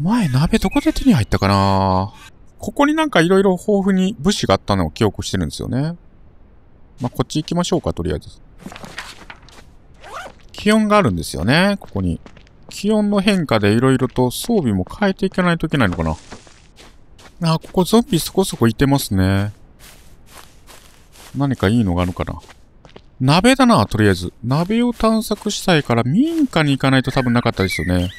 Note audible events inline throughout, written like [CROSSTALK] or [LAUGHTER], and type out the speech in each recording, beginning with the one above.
前鍋どこで手に入ったかなここになんか色々豊富に物資があったのを記憶してるんですよね。まあ、こっち行きましょうか、とりあえず。気温があるんですよね、ここに。気温の変化で色々と装備も変えていかないといけないのかな。あ、ここゾンビそこそこいてますね。何かいいのがあるかな。鍋だな、とりあえず。鍋を探索したいから民家に行かないと多分なかったですよね。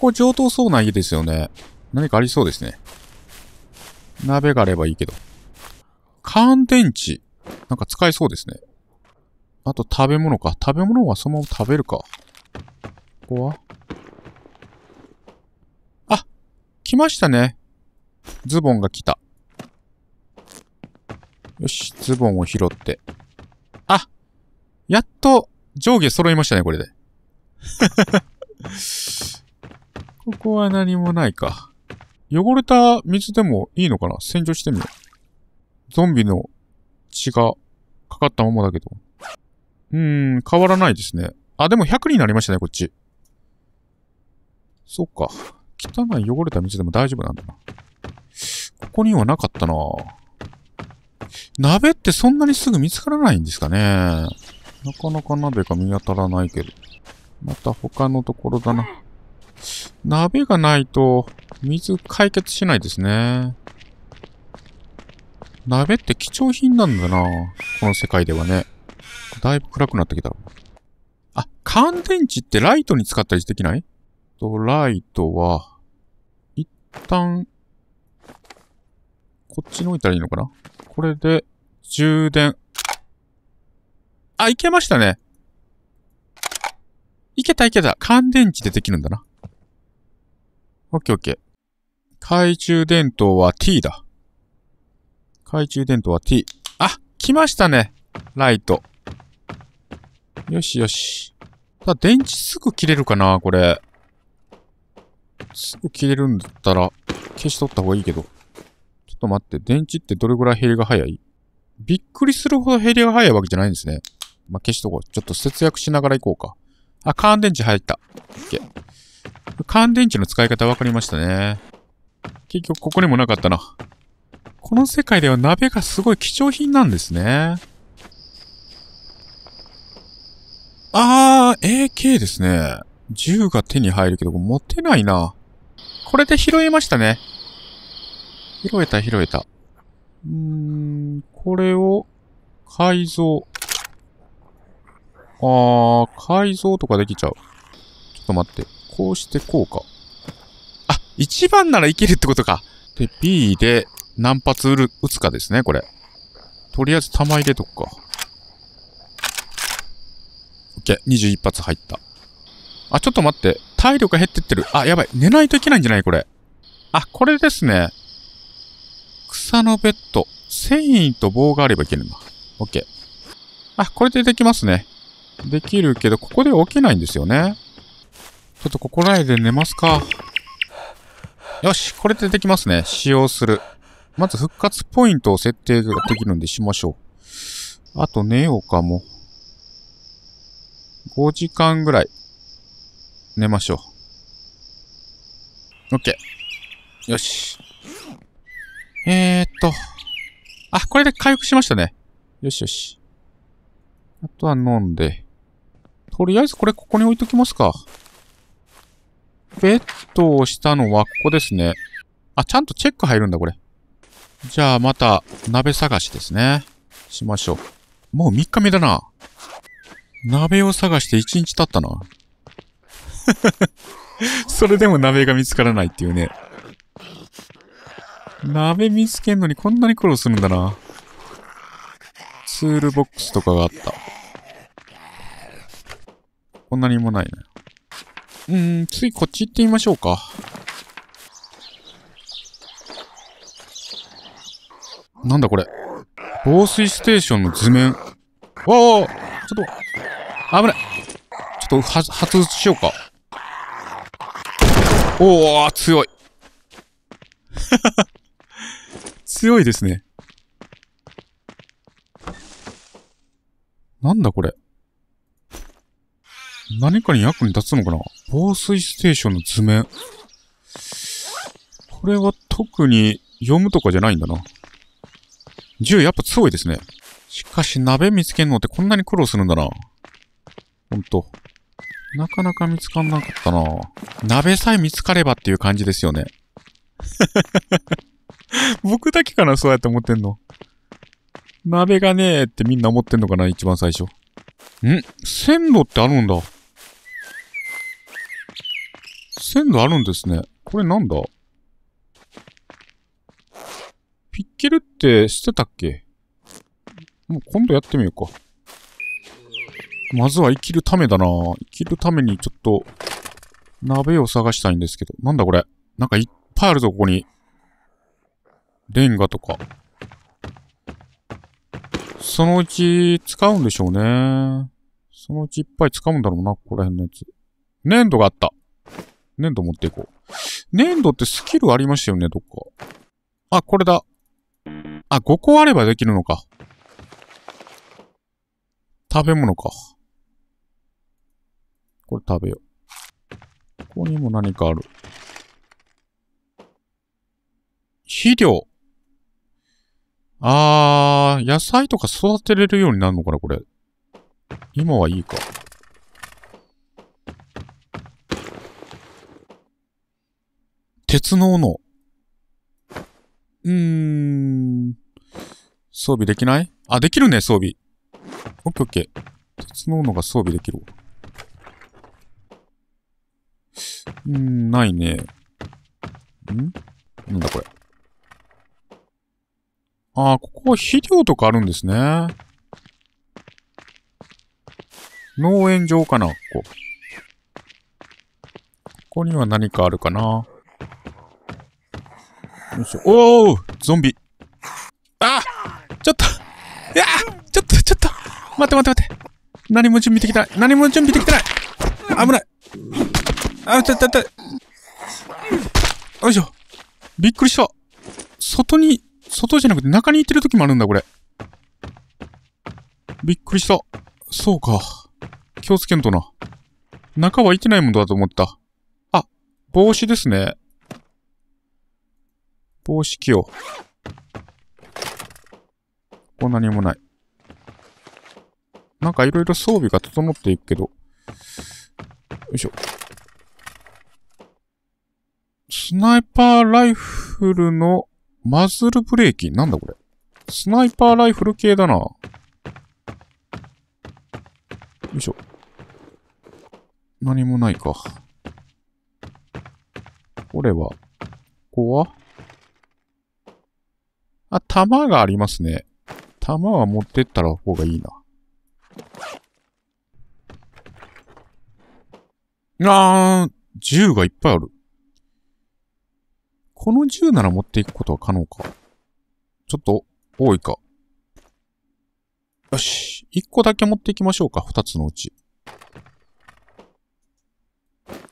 こ上等そうな家ですよね。何かありそうですね。鍋があればいいけど。乾電池。なんか使えそうですね。あと食べ物か。食べ物はそのまま食べるか。ここはあ来ましたね。ズボンが来た。よし、ズボンを拾って。あやっと上下揃いましたね、これで。ここは何もないか。汚れた水でもいいのかな洗浄してみよう。ゾンビの血がかかったままだけど。うーん、変わらないですね。あ、でも100になりましたね、こっち。そっか。汚い汚れた水でも大丈夫なんだな。ここにはなかったな鍋ってそんなにすぐ見つからないんですかね。なかなか鍋が見当たらないけど。また他のところだな。鍋がないと、水解決しないですね。鍋って貴重品なんだなこの世界ではね。だいぶ暗くなってきた。あ、乾電池ってライトに使ったりできないと、ライトは、一旦、こっちに置いたらいいのかなこれで、充電。あ、いけましたね。いけたいけた。乾電池でできるんだな。オッケーオッケー。懐中電灯は T だ。懐中電灯は T。あ来ましたねライト。よしよし。ただ、電池すぐ切れるかなこれ。すぐ切れるんだったら、消しとった方がいいけど。ちょっと待って、電池ってどれぐらい減りが早いびっくりするほど減りが早いわけじゃないんですね。まあ、消しとこう。ちょっと節約しながら行こうか。あ、乾電池入った。OK。乾電池の使い方分かりましたね。結局ここにもなかったな。この世界では鍋がすごい貴重品なんですね。あー、AK ですね。銃が手に入るけど、持てないな。これで拾えましたね。拾えた、拾えた。うーん、これを、改造。あー、改造とかできちゃう。ちょっと待って。こうしてこうか。あ、1番ならいけるってことか。で、B で何発撃る撃つかですね、これ。とりあえず弾入れとくか。OK、21発入った。あ、ちょっと待って。体力減ってってる。あ、やばい。寝ないといけないんじゃないこれ。あ、これですね。草のベッド。繊維と棒があればいけるな。OK。あ、これでできますね。できるけど、ここで起きないんですよね。ちょっとここら辺で寝ますか。よし、これでできますね。使用する。まず復活ポイントを設定ができるんでしましょう。あと寝ようかも。5時間ぐらい寝ましょう。オッケー。よし。えー、っと。あ、これで回復しましたね。よしよし。あとは飲んで。とりあえずこれここに置いときますか。ベッドをしたのはここですね。あ、ちゃんとチェック入るんだ、これ。じゃあまた、鍋探しですね。しましょう。もう3日目だな。鍋を探して1日経ったな。[LAUGHS] それでも鍋が見つからないっていうね。鍋見つけんのにこんなに苦労するんだな。ツールボックスとかがあった。こんなにもないね。うん、次こっち行ってみましょうか。なんだこれ。防水ステーションの図面。おおちょっと、危ない。ちょっと、は、発出しようか。おお強い。[LAUGHS] 強いですね。なんだこれ。何かに役に立つのかな防水ステーションの図面。これは特に読むとかじゃないんだな。銃やっぱ強いですね。しかし鍋見つけんのってこんなに苦労するんだな。ほんと。なかなか見つかんなかったな鍋さえ見つかればっていう感じですよね。[LAUGHS] 僕だけかな、そうやって思ってんの。鍋がねえってみんな思ってんのかな、一番最初。ん線路ってあるんだ。線路あるんですね。これなんだピッケルって捨てたっけもう今度やってみようか。まずは生きるためだな生きるためにちょっと、鍋を探したいんですけど。なんだこれなんかいっぱいあるぞ、ここに。レンガとか。そのうち使うんでしょうね。そのうちいっぱい使うんだろうな、ここら辺のやつ。粘土があった。粘土持っていこう。粘土ってスキルありましたよね、どっか。あ、これだ。あ、5個あればできるのか。食べ物か。これ食べよう。ここにも何かある。肥料。あー、野菜とか育てれるようになるのかな、これ。今はいいか。鉄の斧。うーん。装備できないあ、できるね、装備。オッケーオッケー。鉄の斧が装備できる。うん、ないね。んなんだこれ。ああ、ここは肥料とかあるんですね。農園場かな、ここ。ここには何かあるかな。よいしょ。おおゾンビ。あちょっといやちょっと、ちょっと待って待って待って。何も準備できてない。何も準備できてない。危ない。あ、ちょっと、ちっよいしょ。びっくりした。外に、外じゃなくて中にいてる時もあるんだ、これ。びっくりした。そうか。気をつけんとな。中はいてないもんだと思った。あ、帽子ですね。方式器を。ここ何もない。なんかいろいろ装備が整っていくけど。よいしょ。スナイパーライフルのマズルブレーキ。なんだこれ。スナイパーライフル系だな。よいしょ。何もないか。これは、ここはあ、弾がありますね。弾は持ってったら方がいいな。あー、銃がいっぱいある。この銃なら持っていくことは可能か。ちょっと、多いか。よし。一個だけ持っていきましょうか。二つのうち。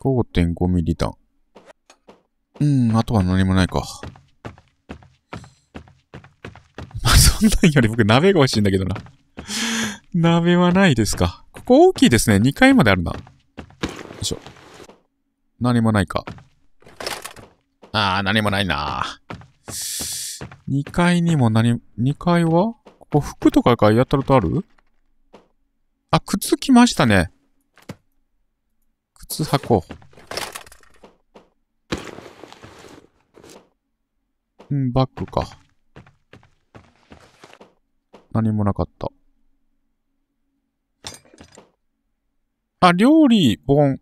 5.5ミリ弾。うん、あとは何もないか。んなんより僕鍋が欲しいんだけどな。鍋はないですか。ここ大きいですね。2階まであるな。よいしょ。何もないか。あー、何もないな2階にも何、2階はここ服とかがやったことあるあ、靴来ましたね。靴箱。うん、バッグか。何もなかった。あ、料理本。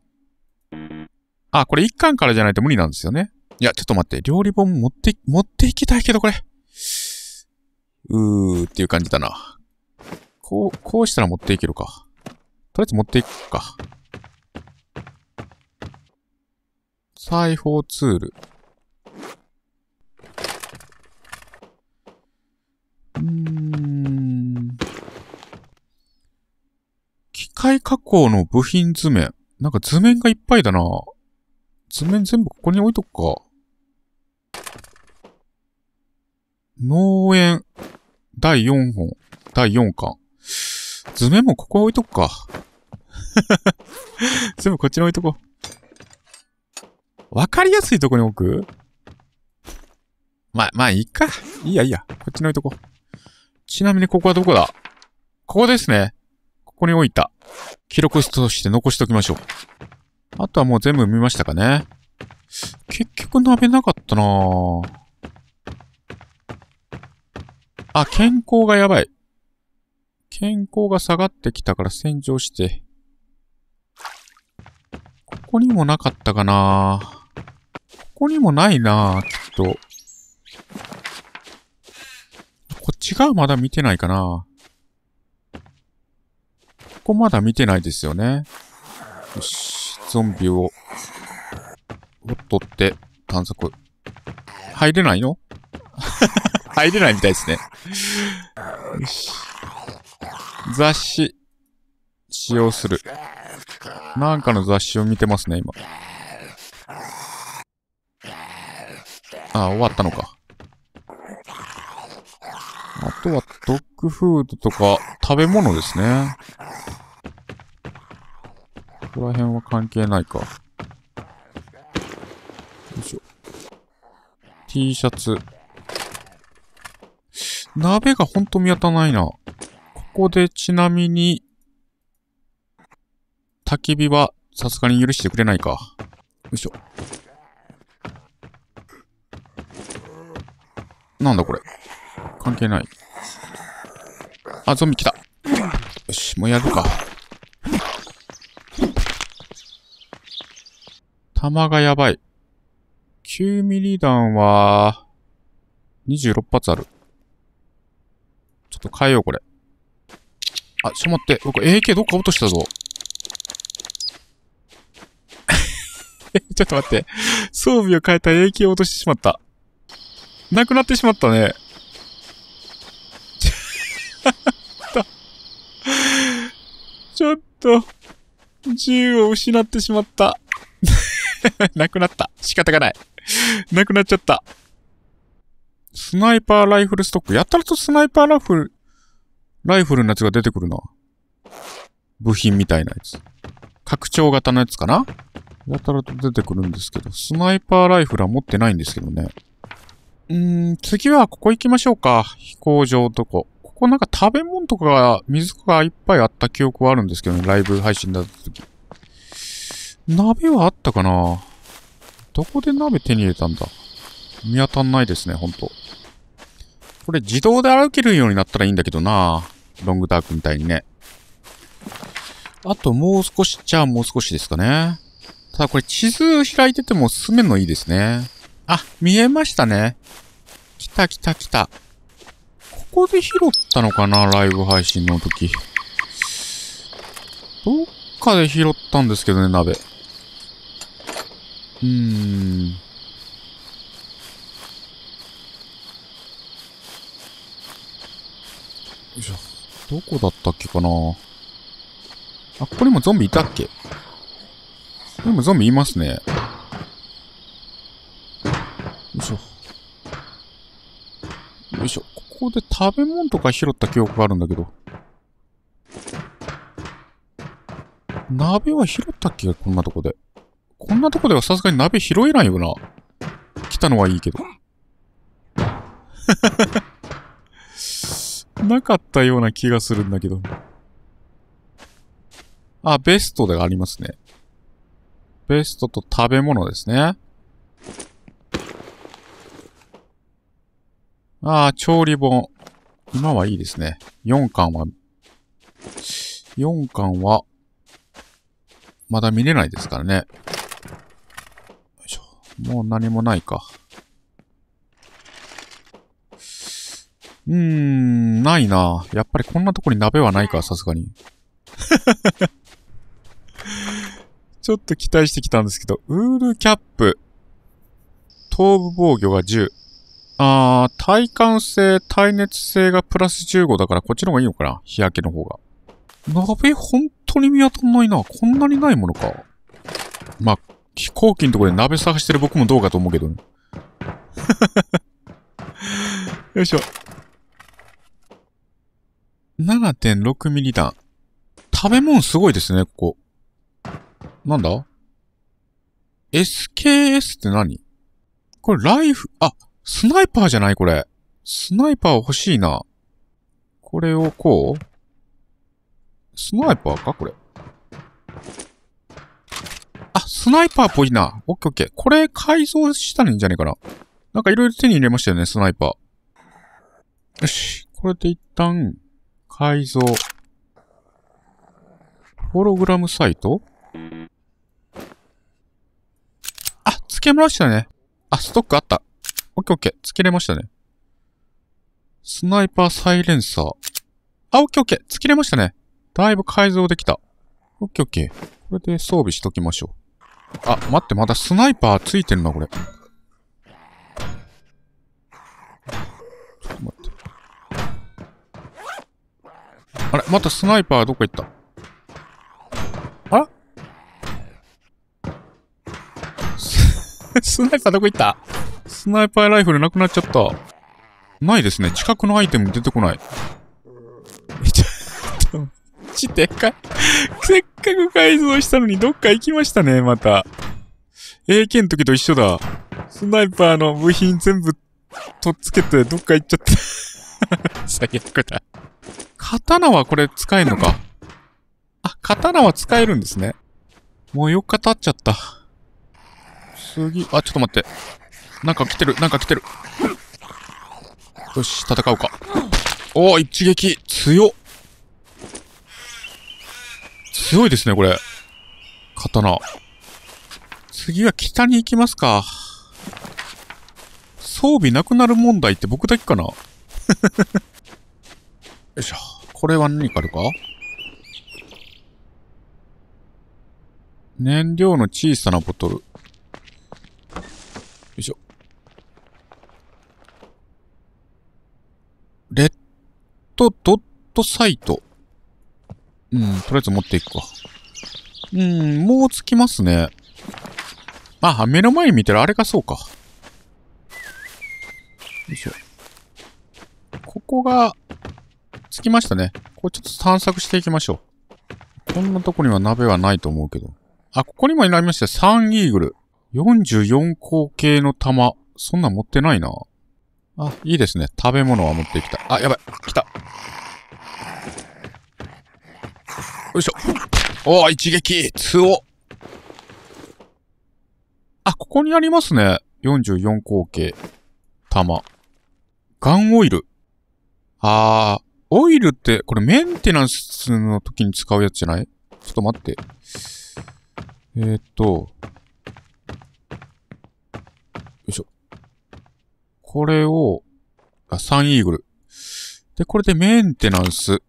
あ、これ一巻からじゃないと無理なんですよね。いや、ちょっと待って。料理本持って、持っていきたいけど、これ。うーっていう感じだな。こう、こうしたら持っていけるか。とりあえず持っていくか。裁縫ツール。解加工の部品図面。なんか図面がいっぱいだな。図面全部ここに置いとくか。農園、第4本、第4巻。図面もここ置いとくか。[LAUGHS] 全部こっちに置いとこう。わかりやすいとこに置くままあいいか。いいやいいや。こっちに置いとこう。ちなみにここはどこだここですね。ここに置いた。記録として残しておきましょう。あとはもう全部見ましたかね。結局鍋なかったなぁ。あ、健康がやばい。健康が下がってきたから洗浄して。ここにもなかったかなここにもないなきっと。こっち側まだ見てないかなこまだ見てないですよね。よし、ゾンビを、取って、探索。入れないの [LAUGHS] 入れないみたいですね。よし。雑誌、使用する。なんかの雑誌を見てますね、今。あ、終わったのか。あとは、ドッグフードとか、食べ物ですね。こら辺は関係ないか。よいしょ。T シャツ。鍋がほんと見当たらないな。ここでちなみに、焚き火はさすがに許してくれないか。よいしょ。なんだこれ。関係ない。あ、ゾンビ来た。よし、もうやるか。弾がやばい。9ミリ弾は、26発ある。ちょっと変えよう、これ。あ、ちょっと待って。僕 AK どっか落としたぞ。[LAUGHS] ちょっと待って。装備を変えた AK を落としてしまった。なくなってしまったね。ちょっと、銃を失ってしまった。[LAUGHS] なくなった。仕方がない。なくなっちゃった。スナイパーライフルストック。やたらとスナイパーライフル、ライフルのやつが出てくるな。部品みたいなやつ。拡張型のやつかなやたらと出てくるんですけど、スナイパーライフルは持ってないんですけどね。うーん、次はここ行きましょうか。飛行場とこ。ここなんか食べ物とか水がいっぱいあった記憶はあるんですけどね、ライブ配信だった時。鍋はあったかなどこで鍋手に入れたんだ見当たんないですね、ほんと。これ自動で歩けるようになったらいいんだけどなロングダークみたいにね。あともう少しじゃあもう少しですかね。ただこれ地図開いてても進めるのいいですね。あ、見えましたね。来た来た来た。ここで拾ったのかなライブ配信の時。どっかで拾ったんですけどね、鍋。うん。しょ。どこだったっけかなあ、ここにもゾンビいたっけここにもゾンビいますね。よいしょ。よいしょ。ここで食べ物とか拾った記憶があるんだけど。鍋は拾ったっけこんなとこで。んなとこではさすがに鍋拾えないよな。来たのはいいけど。[LAUGHS] なかったような気がするんだけど。あ、ベストでありますね。ベストと食べ物ですね。ああ、調理本。今はいいですね。4巻は、4巻は、まだ見れないですからね。もう何もないか。うーん、ないな。やっぱりこんなとこに鍋はないか、さすがに。[LAUGHS] ちょっと期待してきたんですけど、ウールキャップ、頭部防御が10。あー、耐寒性、耐熱性がプラス15だから、こっちの方がいいのかな日焼けの方が。鍋、本当に見当たんないな。こんなにないものか。まあ、飛行機のとこで鍋探してる僕もどうかと思うけどね。[LAUGHS] よいしょ。7.6ミリ弾。食べ物すごいですね、ここ。なんだ ?SKS って何これライフ、あ、スナイパーじゃないこれ。スナイパー欲しいな。これをこうスナイパーかこれ。スナイパーっぽいな。オッケーオッケー。これ改造したらいいんじゃねえかな。なんかいろいろ手に入れましたよね、スナイパー。よし。これで一旦、改造。ホログラムサイトあ、付けましたね。あ、ストックあった。オッケーオッケー。付けれましたね。スナイパーサイレンサー。あ、オッケーオッケー。付けれましたね。だいぶ改造できた。オッケーオッケー。これで装備しときましょう。あ、待って、まだスナイパーついてるな、これ。ちょっと待って。あれ、またスナイパーどこ行ったあら [LAUGHS] スナイパーどこ行ったスナイパーライフルなくなっちゃった。ないですね。近くのアイテム出てこない。ジでかい。せっかく改造したのにどっか行きましたね、また。AK の時と一緒だ。スナイパーの部品全部、とっつけてどっか行っちゃった。最悪だ。刀はこれ使えんのか。あ、刀は使えるんですね。もう4日経っちゃった。次、あ、ちょっと待って。なんか来てる、なんか来てる。よし、戦うか。おお、一撃、強っ。強いですね、これ。刀。次は北に行きますか。装備なくなる問題って僕だけかな [LAUGHS] よいしょ。これは何かあるか燃料の小さなボトル。よいしょ。レッドドットサイト。うん、とりあえず持っていくか。うん、もう着きますね。あ、目の前に見てるあれがそうか。よいしょ。ここが、着きましたね。これちょっと探索していきましょう。こんなとこには鍋はないと思うけど。あ、ここにもいられました3。イーグル。44口径の弾。そんな持ってないな。あ、いいですね。食べ物は持ってきた。あ、やばい。来た。よいしょ。おー、一撃つおあ、ここにありますね。44口径。玉。ガンオイル。あー、オイルって、これメンテナンスの時に使うやつじゃないちょっと待って。えー、っと。よいしょ。これを、あ、サンイーグル。で、これでメンテナンス。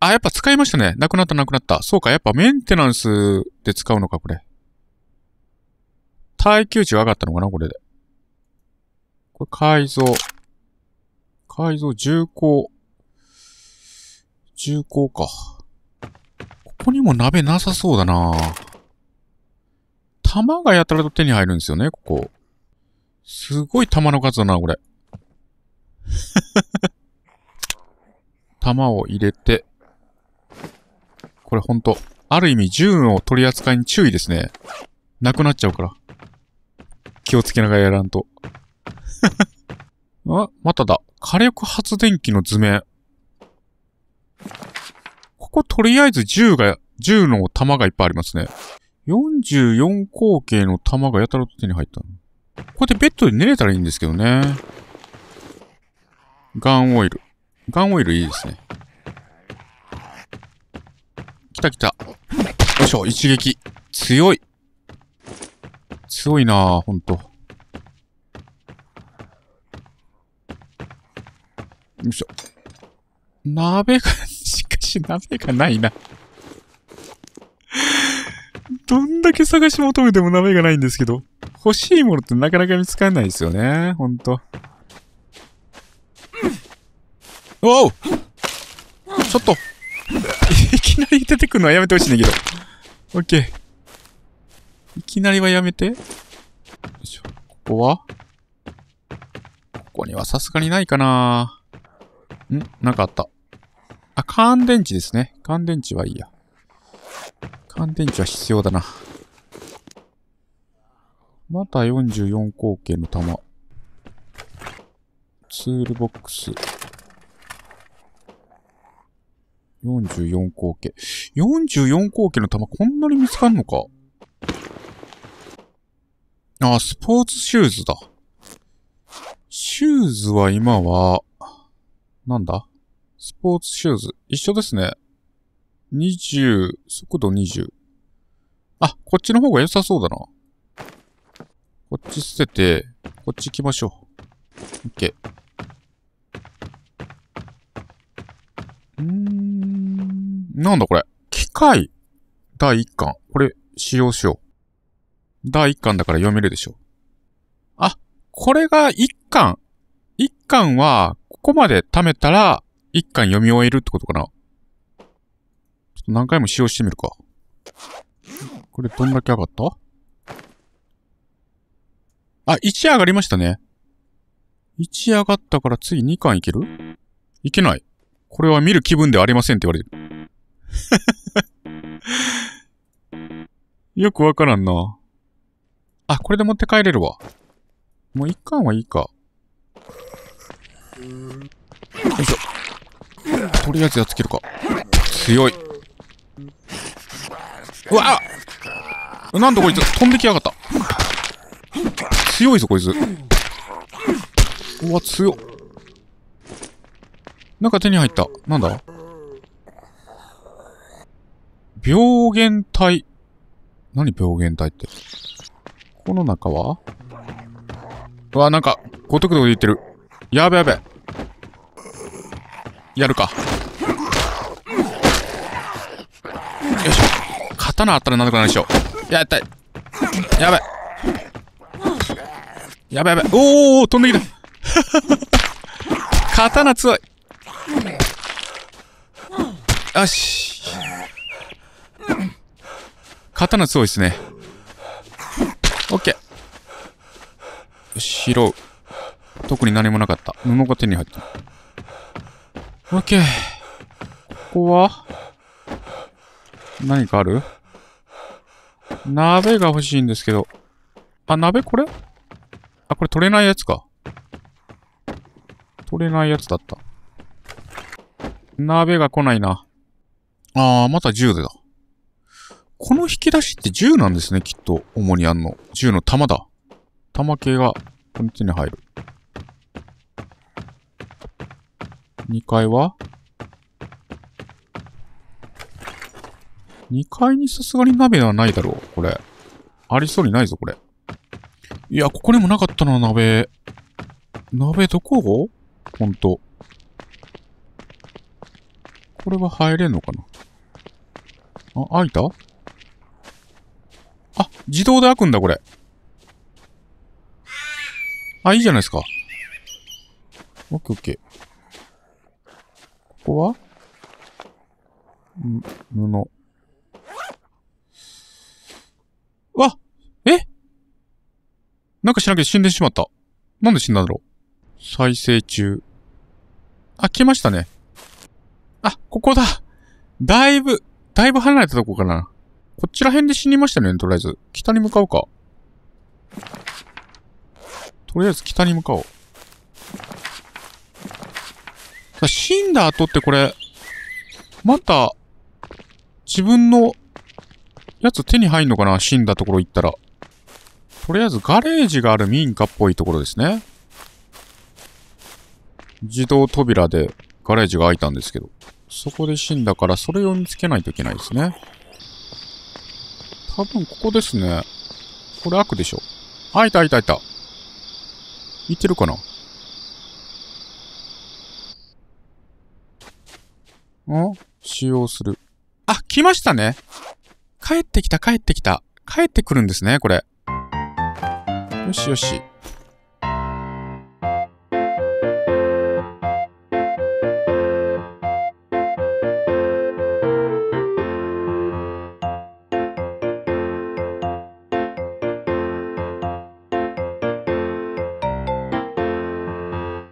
あ、やっぱ使いましたね。なくなったなくなった。そうか、やっぱメンテナンスで使うのか、これ。耐久値が上がったのかな、これで。これ改造。改造、重工。重工か。ここにも鍋なさそうだな弾がやたらと手に入るんですよね、ここ。すごい玉の数だな、これ。[LAUGHS] 玉を入れて、これほんと。ある意味、銃の取り扱いに注意ですね。なくなっちゃうから。気をつけながらやらんと。[LAUGHS] あ、まただ。火力発電機の図面。こことりあえず銃が、銃の弾がいっぱいありますね。44口径の弾がやたらと手に入ったこっでベッドで寝れたらいいんですけどね。ガンオイル。ガンオイルいいですね。来た来た。よいしょ、一撃。強い。強いなぁ、ほんと。よいしょ。鍋が、[LAUGHS] しかし鍋がないな。どんだけ探し求めても鍋がないんですけど。欲しいものってなかなか見つかんないですよね。ほんと。おうちょっと。きなり出てくるのはやめてほしいんだけど。オッケー。いきなりはやめて。よいしょ。ここはここにはさすがにないかなんなんかあった。あ、乾電池ですね。乾電池はいいや。乾電池は必要だな。また44口径の弾。ツールボックス。44口径。44口径の弾こんなに見つかんのか。ああ、スポーツシューズだ。シューズは今は、なんだスポーツシューズ。一緒ですね。20、速度20。あ、こっちの方が良さそうだな。こっち捨てて、こっち行きましょう。OK。うーん、なんだこれ。機械第1巻。これ、使用しよう。第1巻だから読めるでしょ。あ、これが1巻。1巻は、ここまで貯めたら、1巻読み終えるってことかな。ちょっと何回も使用してみるか。これどんだけ上がったあ、1上がりましたね。1上がったから次2巻いけるいけない。これは見る気分ではありませんって言われてる。[LAUGHS] よくわからんな。あ、これで持って帰れるわ。もう一巻はいいか。よいしょ。とりあえずやっつけるか。強い。うわなんでこいつ、飛んできやがった。強いぞ、こいつ。うわ、強っ。なんか手に入った。なんだ病原体。何病原体って。この中はうわ、なんか、ごとくどで言ってる。やべやべ。やるか。よいしょ。刀あったらなんとかなるでしょ。やったい。やべ。やべやべ。おーおー飛んできた。[LAUGHS] 刀強い。よし刀すごいですね。オ OK。拾う。特に何もなかった。布が手に入った。オッケーここは何かある鍋が欲しいんですけど。あ、鍋これあ、これ取れないやつか。取れないやつだった。鍋が来ないな。あー、また銃だ。この引き出しって銃なんですね、きっと。主にあんの。銃の弾だ。弾系が、こっちに入る。2階は ?2 階にさすがに鍋はないだろう、これ。ありそうにないぞ、これ。いや、ここにもなかったな、鍋。鍋どこほんと。これは入れんのかなあ、開いたあ、自動で開くんだ、これ。あ、いいじゃないですか。オッケーオッケー。ここはん、布。わえなんかしなきゃ死んでしまった。なんで死んだんだろう再生中。あ、来ましたね。あ、ここだ。だいぶ、だいぶ離れたとこかな。こっちら辺で死にましたね、とりあえず。北に向かうか。とりあえず北に向かおう。死んだ後ってこれ、また、自分の、やつ手に入んのかな死んだところ行ったら。とりあえずガレージがある民家っぽいところですね。自動扉でガレージが開いたんですけど。そこで死んだから、それを見つけないといけないですね。多分ここですね。これ悪でしょ。あ、いたいたいた。いてるかなん使用する。あ、来ましたね。帰ってきた、帰ってきた。帰ってくるんですね、これ。よしよし。